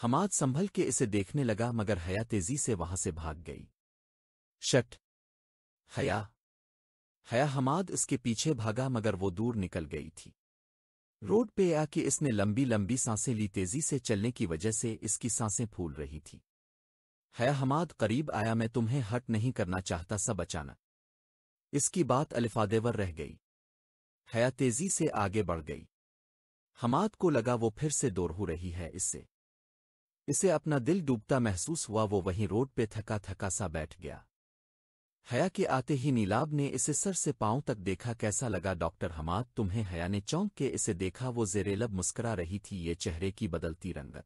हमाद संभल के इसे देखने लगा मगर हया तेजी से वहां से भाग गई शट हया हया हमाद इसके पीछे भागा मगर वो दूर निकल गई थी रोड पे आके इसने लंबी लंबी सांसें ली तेजी से चलने की वजह से इसकी सांसें फूल रही थी है हमाद करीब आया मैं तुम्हें हट नहीं करना चाहता सब अचानक इसकी बात अलिफादेवर रह गई हया तेजी से आगे बढ़ गई हमाद को लगा वो फिर से दूर हो रही है इससे इसे अपना दिल डूबता महसूस हुआ वो वहीं रोड पे थका थका सा बैठ गया हया के आते ही नीलाब ने इसे सर से पांव तक देखा कैसा लगा डॉक्टर हमाद तुम्हें हया ने चौंक के इसे देखा वो जेरेलब मुस्करा रही थी ये चेहरे की बदलती रंगत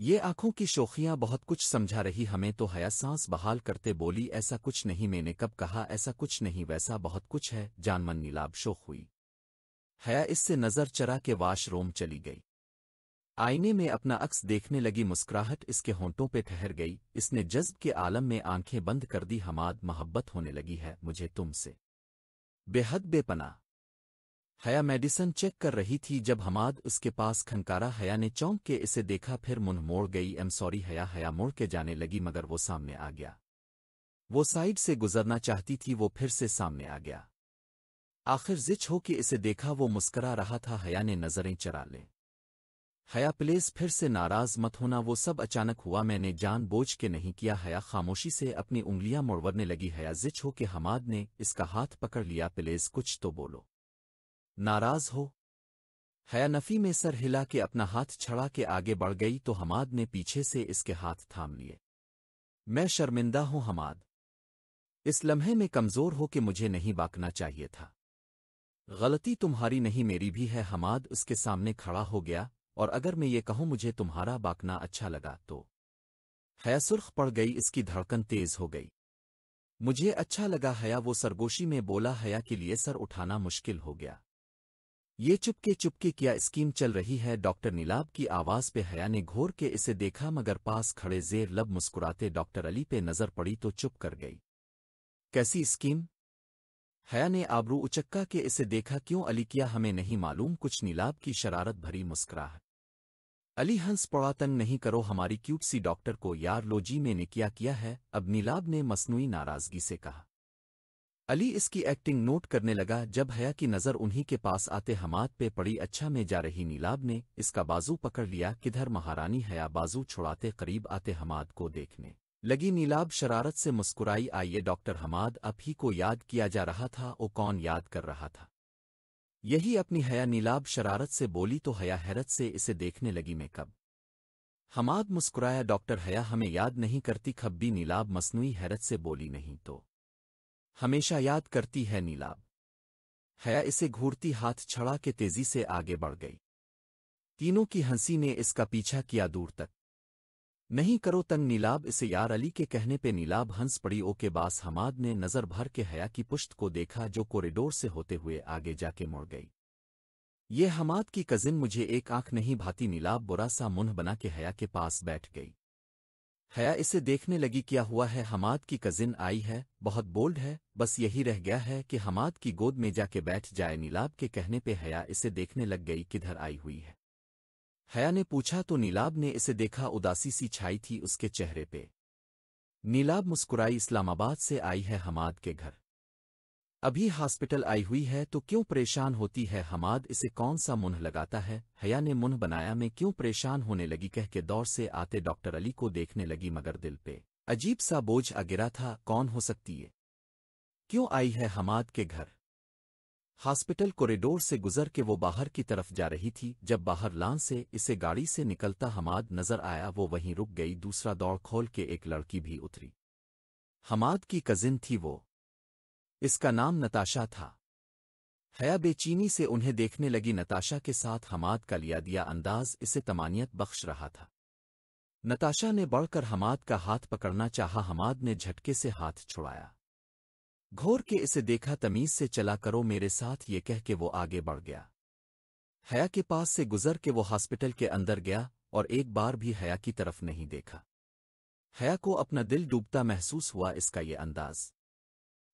ये आंखों की शोखियां बहुत कुछ समझा रही हमें तो हया सांस बहाल करते बोली ऐसा कुछ नहीं मैंने कब कहा ऐसा कुछ नहीं वैसा बहुत कुछ है जानमन नीलाब शोख हुई हया इससे नज़र चरा के वाशरूम चली गई आईने में अपना अक्स देखने लगी मुस्कुराहट इसके होंटों पे ठहर गई इसने जज्ब के आलम में आंखें बंद कर दी हमाद मोहब्बत होने लगी है मुझे तुमसे बेहद बेपना हया मेडिसन चेक कर रही थी जब हमाद उसके पास खनकारा हया ने चौंक के इसे देखा फिर मुंह मोड़ गई एम सॉरी हया हया मोड़ के जाने लगी मगर वो सामने आ गया वो साइड से गुजरना चाहती थी वो फिर से सामने आ गया आखिर जिच हो कि इसे देखा वो मुस्करा रहा था हया ने नज़रें चरा लें हया प्लेस फिर से नाराज मत होना वो सब अचानक हुआ मैंने जान बोझ के नहीं किया हया खामोशी से अपनी उंगलियां मुड़वरने लगी हया जिच हो कि हमाद ने इसका हाथ पकड़ लिया प्लेस कुछ तो बोलो नाराज हो हया नफी में सर हिला के अपना हाथ छड़ा के आगे बढ़ गई तो हमाद ने पीछे से इसके हाथ थाम लिए मैं शर्मिंदा हूं हमाद इस लम्हे में कमजोर हो कि मुझे नहीं बाकना चाहिए था गलती तुम्हारी नहीं मेरी भी है हमाद उसके सामने खड़ा हो गया और अगर मैं ये कहूं मुझे तुम्हारा बाकना अच्छा लगा तो हया सुर्ख पड़ गई इसकी धड़कन तेज हो गई मुझे अच्छा लगा हया वो सरगोशी में बोला हया के लिए सर उठाना मुश्किल हो गया ये चुपके चुपके क्या स्कीम चल रही है डॉक्टर नीलाब की आवाज़ पे हया ने घोर के इसे देखा मगर पास खड़े जेर लब मुस्कुराते डॉक्टर अली पे नज़र पड़ी तो चुप कर गई कैसी स्कीम हया ने आबरू उचक्का के इसे देखा क्यों अली किया हमें नहीं मालूम कुछ नीलाब की शरारत भरी मुस्कुराहट अली हंस पड़ा नहीं करो हमारी क्यूट सी डॉक्टर को यार लोजी में ने किया किया है अब नीलाब ने मसनू नाराजगी से कहा अली इसकी एक्टिंग नोट करने लगा जब हया की नज़र उन्हीं के पास आते हमाद पे पड़ी अच्छा में जा रही नीलाब ने इसका बाजू पकड़ लिया किधर महारानी हया बाजू छुड़ाते करीब आते हमाद को देखने लगी नीलाब शरारत से मुस्कुराई आइए डॉक्टर हमाद अब ही को याद किया जा रहा था वो कौन याद कर रहा था यही अपनी हया नीलाब शरारत से बोली तो हया हैरत से इसे देखने लगी मैं कब हमाद मुस्कुराया डॉक्टर हया हमें याद नहीं करती खब्बी नीलाब मसनू हैरत से बोली नहीं तो हमेशा याद करती है नीलाब हया इसे घूरती हाथ छड़ा के तेजी से आगे बढ़ गई तीनों की हंसी ने इसका पीछा किया दूर तक नहीं करो तंग नीलाब इसे यार अली के कहने पे नीलाब हंस पड़ी ओ के बास हमाद ने नज़र भर के हया की पुश्त को देखा जो कॉरिडोर से होते हुए आगे जाके मुड़ गई ये हमाद की कज़िन मुझे एक आंख नहीं भाती नीलाब बुरा सा मुन्ह बना के हया के पास बैठ गई हया इसे देखने लगी क्या हुआ है हमाद की कज़िन आई है बहुत बोल्ड है बस यही रह गया है कि हमाद की गोद में जाके बैठ जाए नीलाब के कहने पे हया इसे देखने लग गई किधर आई हुई है हया ने पूछा तो नीलाब ने इसे देखा उदासी सी छाई थी उसके चेहरे पे नीलाब मुस्कुराई इस्लामाबाद से आई है हमाद के घर अभी हॉस्पिटल आई हुई है तो क्यों परेशान होती है हमाद इसे कौन सा मुंह लगाता है हया ने मुंह बनाया मैं क्यों परेशान होने लगी कह के दौर से आते डॉक्टर अली को देखने लगी मगर दिल पे अजीब सा बोझ आ गिरा था कौन हो सकती है क्यों आई है हमाद के घर हॉस्पिटल कॉरिडोर से गुजर के वो बाहर की तरफ जा रही थी जब बाहर लान से इसे गाड़ी से निकलता हमाद नजर आया वो वहीं रुक गई दूसरा दौड़ खोल के एक लड़की भी उतरी हमाद की कजिन थी वो इसका नाम नताशा था हया बेचीनी से उन्हें देखने लगी नताशा के साथ हमाद का लिया दिया अंदाज इसे तमानियत बख्श रहा था नताशा ने बढ़कर हमाद का हाथ पकड़ना चाहा हमाद ने झटके से हाथ छुड़ाया घोर के इसे देखा तमीज से चला करो मेरे साथ ये कह के वो आगे बढ़ गया हया के पास से गुजर के वो हॉस्पिटल के अंदर गया और एक बार भी हया की तरफ नहीं देखा हया को अपना दिल डूबता महसूस हुआ इसका ये अंदाज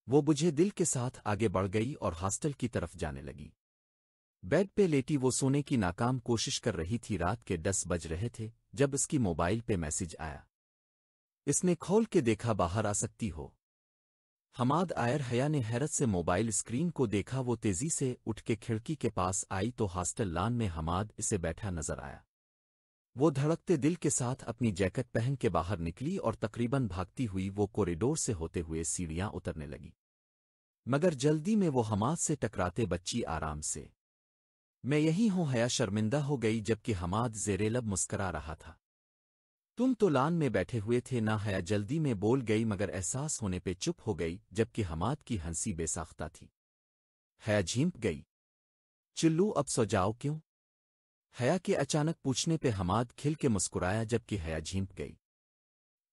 वो बुझे दिल के साथ आगे बढ़ गई और हॉस्टल की तरफ जाने लगी बेड पे लेटी वो सोने की नाकाम कोशिश कर रही थी रात के दस बज रहे थे जब इसकी मोबाइल पे मैसेज आया इसने खोल के देखा बाहर आ सकती हो हमाद आयर हया ने हैरत से मोबाइल स्क्रीन को देखा वो तेजी से उठ के खिड़की के पास आई तो हॉस्टल लान में हमाद इसे बैठा नजर आया वो धड़कते दिल के साथ अपनी जैकेट पहन के बाहर निकली और तकरीबन भागती हुई वो कॉरिडोर से होते हुए सीढ़ियां उतरने लगी मगर जल्दी में वो हमाद से टकराते बच्ची आराम से मैं यही हूं हया शर्मिंदा हो गई जबकि हमाद जेरेलब मुस्करा रहा था तुम तो लान में बैठे हुए थे ना हया जल्दी में बोल गई मगर एहसास होने पे चुप हो गई जबकि हमाद की हंसी बेसाख्ता थी हया झींप गई चिल्लू अब सो जाओ क्यों हया के अचानक पूछने पे हमाद खिल के मुस्कुराया जबकि हया झींप गई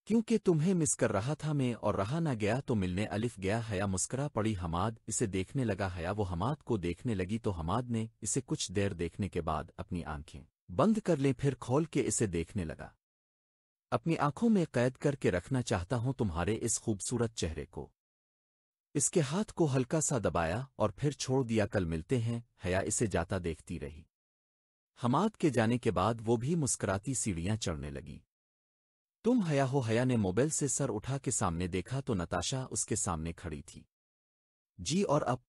क्योंकि तुम्हें मिस कर रहा था मैं और रहा ना गया तो मिलने अलिफ गया हया मुस्करा पड़ी हमाद इसे देखने लगा हया वो हमाद को देखने लगी तो हमाद ने इसे कुछ देर देखने के बाद अपनी आंखें बंद कर ले फिर खोल के इसे देखने लगा अपनी आंखों में कैद करके रखना चाहता हूं तुम्हारे इस खूबसूरत चेहरे को इसके हाथ को हल्का सा दबाया और फिर छोड़ दिया कल मिलते हैं हया इसे जाता देखती रही हमाद के जाने के बाद वो भी मुस्कुराती सीढ़ियां चढ़ने लगी तुम हया हो हया ने मोबाइल से सर उठा के सामने देखा तो नताशा उसके सामने खड़ी थी जी और अब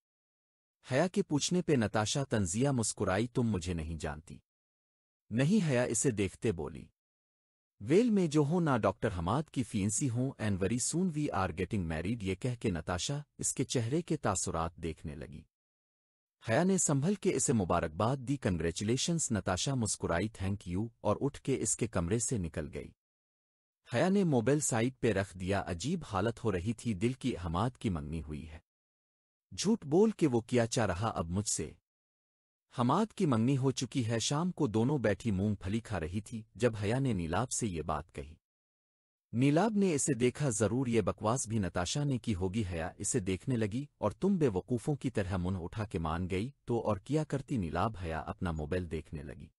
हया के पूछने पे नताशा तंजिया मुस्कुराई तुम मुझे नहीं जानती नहीं हया इसे देखते बोली वेल में जो हो ना डॉक्टर हमाद की फीन्सी हों and very soon we are getting married ये कह के नताशा इसके चेहरे के तासुरात देखने लगी हया ने संभल के इसे मुबारकबाद दी कंग्रेचुलेशंस नताशा मुस्कुराई थैंक यू और उठ के इसके कमरे से निकल गई हया ने मोबाइल साइट पे रख दिया अजीब हालत हो रही थी दिल की हमाद की मंगनी हुई है झूठ बोल के वो किया चाह रहा अब मुझसे हमाद की मंगनी हो चुकी है शाम को दोनों बैठी मूंगफली खा रही थी जब हया ने नीलाब से ये बात कही नीलाब ने इसे देखा जरूर ये बकवास भी नताशा ने की होगी हया इसे देखने लगी और तुम बेवकूफ़ों की तरह मुन उठा के मान गई तो और किया करती नीलाब हया अपना मोबाइल देखने लगी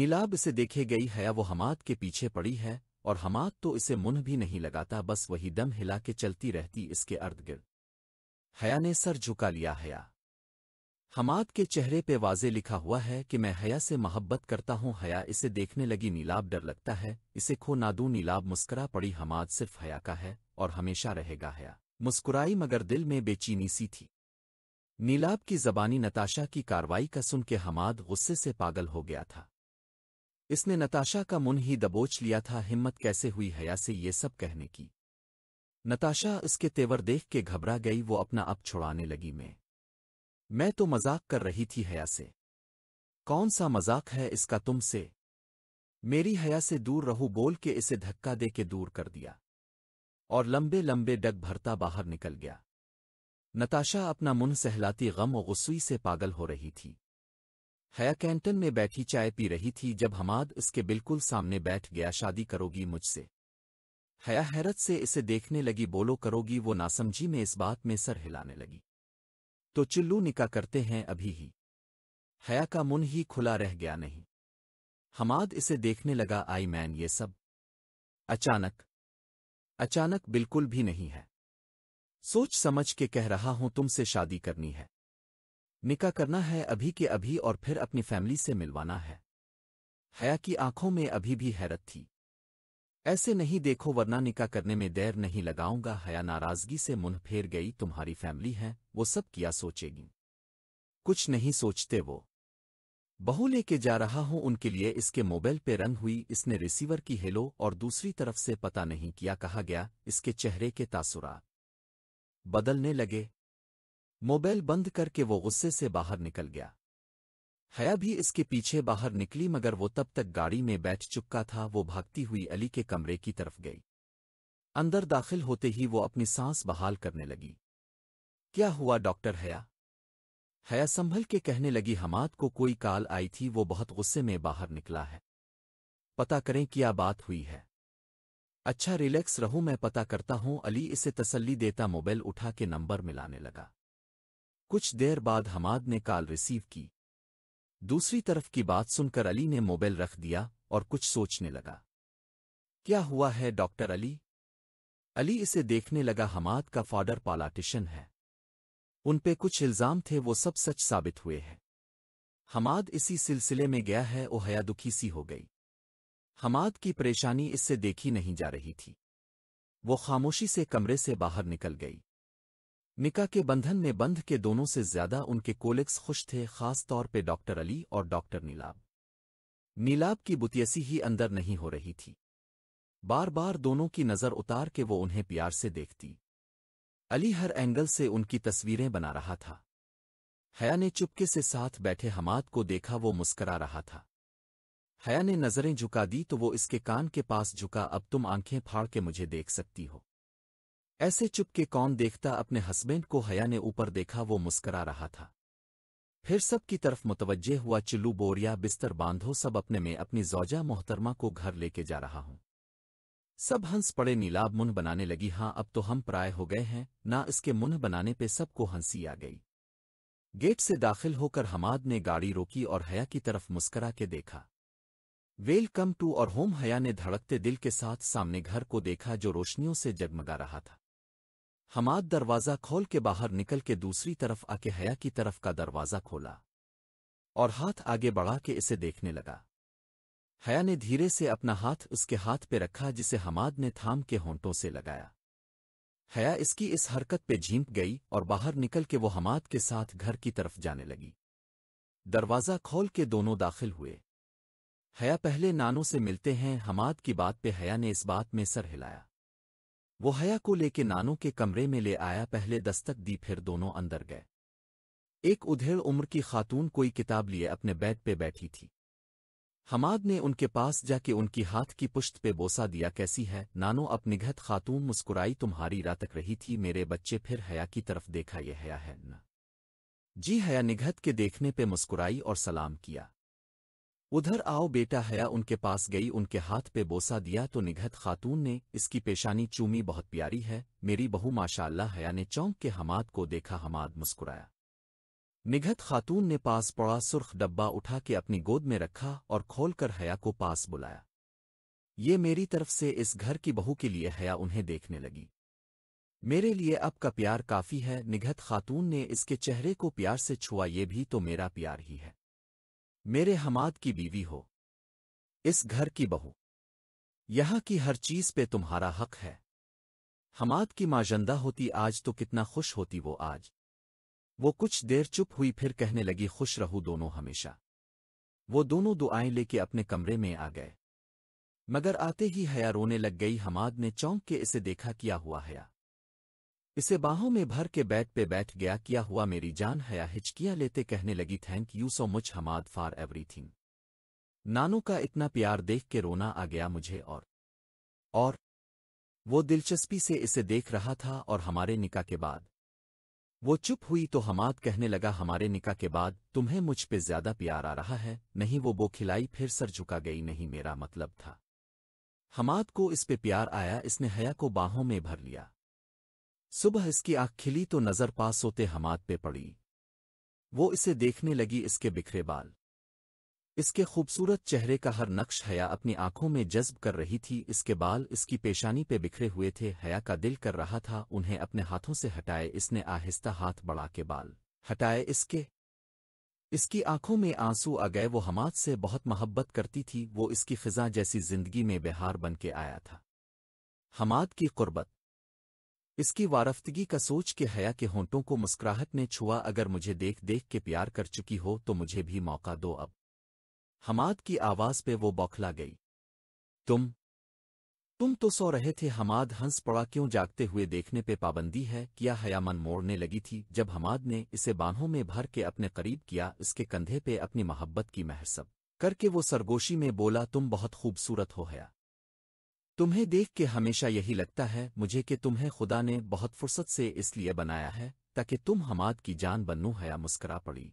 नीलाब इसे देखे गई हया वो हमाद के पीछे पड़ी है और हमाद तो इसे मुन भी नहीं लगाता बस वही दम हिला के चलती रहती इसके अर्द गिर्द हया ने सर झुका लिया हया हमाद के चेहरे पे वाजे लिखा हुआ है कि मैं हया से मोहब्बत करता हूँ हया इसे देखने लगी नीलाब डर लगता है इसे खो ना नीलाब मुस्करा पड़ी हमाद सिर्फ हया का है और हमेशा रहेगा हया मुस्कुराई मगर दिल में बेचीनी सी थी नीलाब की जबानी नताशा की कार्रवाई का सुन के हमाद गुस्से से पागल हो गया था इसने नताशा का मुन ही दबोच लिया था हिम्मत कैसे हुई हया से ये सब कहने की नताशा इसके तेवर देख के घबरा गई वो अपना अप छुड़ाने लगी मैं मैं तो मजाक कर रही थी हया से कौन सा मजाक है इसका तुमसे मेरी हया से दूर रहो बोल के इसे धक्का दे के दूर कर दिया और लंबे लंबे डग भरता बाहर निकल गया नताशा अपना मुंह सहलाती गम और गुस्सुई से पागल हो रही थी हया कैंटन में बैठी चाय पी रही थी जब हमाद इसके बिल्कुल सामने बैठ गया शादी करोगी मुझसे हया हैरत से इसे देखने लगी बोलो करोगी वो नासमझी में इस बात में सर हिलाने लगी तो चिल्लू निका करते हैं अभी ही हया का मुन ही खुला रह गया नहीं हमाद इसे देखने लगा आई मैन ये सब अचानक अचानक बिल्कुल भी नहीं है सोच समझ के कह रहा हूं तुमसे शादी करनी है निका करना है अभी के अभी और फिर अपनी फैमिली से मिलवाना है हया की आंखों में अभी भी हैरत थी ऐसे नहीं देखो वरना निका करने में देर नहीं लगाऊंगा हया नाराजगी से मुंह फेर गई तुम्हारी फैमिली है वो सब किया सोचेगी कुछ नहीं सोचते वो बहू लेके जा रहा हूं उनके लिए इसके मोबाइल पे रंग हुई इसने रिसीवर की हेलो और दूसरी तरफ से पता नहीं किया कहा गया इसके चेहरे के तासुरा बदलने लगे मोबाइल बंद करके वो गुस्से से बाहर निकल गया हया भी इसके पीछे बाहर निकली मगर वो तब तक गाड़ी में बैठ चुका था वो भागती हुई अली के कमरे की तरफ गई अंदर दाखिल होते ही वो अपनी सांस बहाल करने लगी क्या हुआ डॉक्टर हया हया संभल के कहने लगी हमाद को कोई काल आई थी वो बहुत गुस्से में बाहर निकला है पता करें क्या बात हुई है अच्छा रिलैक्स रहूं मैं पता करता हूं अली इसे तसल्ली देता मोबाइल उठा के नंबर मिलाने लगा कुछ देर बाद हमाद ने कॉल रिसीव की दूसरी तरफ की बात सुनकर अली ने मोबाइल रख दिया और कुछ सोचने लगा क्या हुआ है डॉक्टर अली अली इसे देखने लगा हमाद का फादर पॉलाटिशन है उन पे कुछ इल्ज़ाम थे वो सब सच साबित हुए हैं हमाद इसी सिलसिले में गया है वो हया दुखी सी हो गई हमाद की परेशानी इससे देखी नहीं जा रही थी वो खामोशी से कमरे से बाहर निकल गई निका के बंधन में बंध के दोनों से ज्यादा उनके कोलिक्स खुश थे खास तौर पे डॉक्टर अली और डॉक्टर नीलाब नीलाब की बुतियसी ही अंदर नहीं हो रही थी बार बार दोनों की नज़र उतार के वो उन्हें प्यार से देखती अली हर एंगल से उनकी तस्वीरें बना रहा था हया ने चुपके से साथ बैठे हमाद को देखा वो मुस्करा रहा था हया ने नज़रें झुका दी तो वो इसके कान के पास झुका अब तुम आंखें फाड़ के मुझे देख सकती हो ऐसे चुपके कौन देखता अपने हस्बैंड को हया ने ऊपर देखा वो मुस्करा रहा था फिर सब की तरफ मुतवजह हुआ चिल्लू बोरिया बिस्तर बांधो सब अपने में अपनी जौजा मोहतरमा को घर लेके जा रहा हूं सब हंस पड़े नीलाब मुन बनाने लगी हां अब तो हम प्राय हो गए हैं ना इसके मुन बनाने पे सबको हंसी आ गई गेट से दाखिल होकर हमाद ने गाड़ी रोकी और हया की तरफ मुस्करा के देखा वेलकम टू और होम हया ने धड़कते दिल के साथ सामने घर को देखा जो रोशनियों से जगमगा रहा था हमाद दरवाज़ा खोल के बाहर निकल के दूसरी तरफ आके हया की तरफ का दरवाज़ा खोला और हाथ आगे बढ़ा के इसे देखने लगा हया ने धीरे से अपना हाथ उसके हाथ पे रखा जिसे हमाद ने थाम के होंटों से लगाया हया इसकी इस हरकत पे झींप गई और बाहर निकल के वो हमाद के साथ घर की तरफ जाने लगी दरवाज़ा खोल के दोनों दाखिल हुए हया पहले नानों से मिलते हैं हमाद की बात पे हया ने इस बात में सर हिलाया वो हया को लेके नानू के कमरे में ले आया पहले दस्तक दी फिर दोनों अंदर गए एक उधेड़ उम्र की खातून कोई किताब लिए अपने बेड पे बैठी थी हमाद ने उनके पास जाके उनकी हाथ की पुश्त पे बोसा दिया कैसी है नानो अपनिघत खातून मुस्कुराई तुम्हारी रातक रही थी मेरे बच्चे फिर हया की तरफ देखा ये हया है न जी हया निघत के देखने पे मुस्कुराई और सलाम किया उधर आओ बेटा हया उनके पास गई उनके हाथ पे बोसा दिया तो निघत खातून ने इसकी पेशानी चूमी बहुत प्यारी है मेरी बहू माशाल्लाह हया ने चौंक के हमाद को देखा हमाद मुस्कुराया निघत खातून ने पास पड़ा सुर्ख डब्बा उठा के अपनी गोद में रखा और खोलकर हया को पास बुलाया ये मेरी तरफ से इस घर की बहू के लिए हया उन्हें देखने लगी मेरे लिए अब का प्यार काफ़ी है निगहत खातून ने इसके चेहरे को प्यार से छुआ ये भी तो मेरा प्यार ही है मेरे हमाद की बीवी हो इस घर की बहू यहां की हर चीज पे तुम्हारा हक है हमाद की मां जंदा होती आज तो कितना खुश होती वो आज वो कुछ देर चुप हुई फिर कहने लगी खुश रहू दोनों हमेशा वो दोनों दुआएं लेके अपने कमरे में आ गए मगर आते ही हया रोने लग गई हमाद ने चौंक के इसे देखा किया हुआ हया इसे बाहों में भर के बैट पे बैठ गया किया हुआ मेरी जान हया हिचकिया लेते कहने लगी thank you so much Hamad for everything नानू का इतना प्यार देख के रोना आ गया मुझे और और वो दिलचस्पी से इसे देख रहा था और हमारे निका के बाद वो चुप हुई तो हमाद कहने लगा हमारे निका के बाद तुम्हें मुझ पे ज्यादा प्यार आ रहा है नहीं वो बोखिलाई फिर सर झुका गई नहीं मेरा मतलब था हमाद को इस पे प्यार आया इसने हया को बाहों में भर लिया सुबह इसकी आँख खिली तो नज़र पास होते हमाद पे पड़ी वो इसे देखने लगी इसके बिखरे बाल इसके खूबसूरत चेहरे का हर नक्श हया अपनी आंखों में जज्ब कर रही थी इसके बाल इसकी पेशानी पे बिखरे हुए थे हया का दिल कर रहा था उन्हें अपने हाथों से हटाए इसने आहिस्ता हाथ बढ़ा के बाल हटाए इसके इसकी आंखों में आंसू आ गए वो हमाद से बहुत मोहब्बत करती थी वो इसकी खिजा जैसी जिंदगी में बेहार बन के आया था हमाद की कुर्बत इसकी वारफ्तगी का सोच के हया के होंटों को मुस्कुराहट ने छुआ अगर मुझे देख देख के प्यार कर चुकी हो तो मुझे भी मौका दो अब हमाद की आवाज पे वो बौखला गई तुम तुम तो सो रहे थे हमाद हंस पड़ा क्यों जागते हुए देखने पे पाबंदी है किया हया मन मोड़ने लगी थी जब हमाद ने इसे बाहों में भर के अपने करीब किया इसके कंधे पे अपनी मोहब्बत की महसब करके वो सरगोशी में बोला तुम बहुत खूबसूरत हो हया तुम्हें देख के हमेशा यही लगता है मुझे कि तुम्हें खुदा ने बहुत फुर्सत से इसलिए बनाया है ताकि तुम हमाद की जान बन्नू हया मुस्करा पड़ी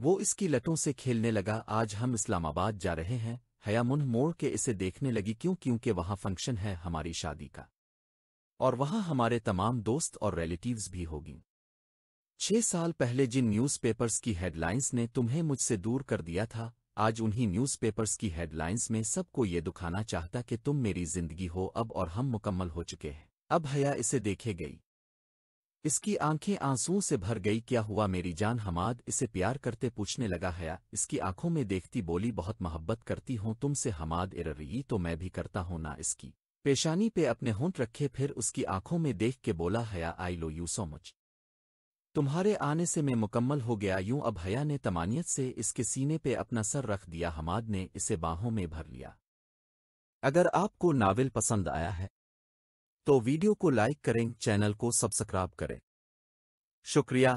वो इसकी लटों से खेलने लगा आज हम इस्लामाबाद जा रहे हैं हया मुन मोड़ के इसे देखने लगी क्यों क्योंकि वहां फंक्शन है हमारी शादी का और वहां हमारे तमाम दोस्त और रिलेटिव्स भी होगी छह साल पहले जिन न्यूज़पेपर्स की हेडलाइंस ने तुम्हें मुझसे दूर कर दिया था आज उन्हीं न्यूज़पेपर्स की हेडलाइंस में सबको ये दुखाना चाहता कि तुम मेरी जिंदगी हो अब और हम मुकम्मल हो चुके हैं अब हया इसे देखे गई इसकी आंखें आंसुओं से भर गई क्या हुआ मेरी जान हमाद इसे प्यार करते पूछने लगा हया इसकी आंखों में देखती बोली बहुत मोहब्बत करती हूँ तुमसे हमाद इर्री रही तो मैं भी करता हूँ ना इसकी पेशानी पे अपने होंठ रखे फिर उसकी आंखों में देख के बोला हया आई लो यू सो मच तुम्हारे आने से मैं मुकम्मल हो गया यूं अब हया ने तमानियत से इसके सीने पे अपना सर रख दिया हमाद ने इसे बाहों में भर लिया अगर आपको नावल पसंद आया है तो वीडियो को लाइक करें चैनल को सब्सक्राइब करें शुक्रिया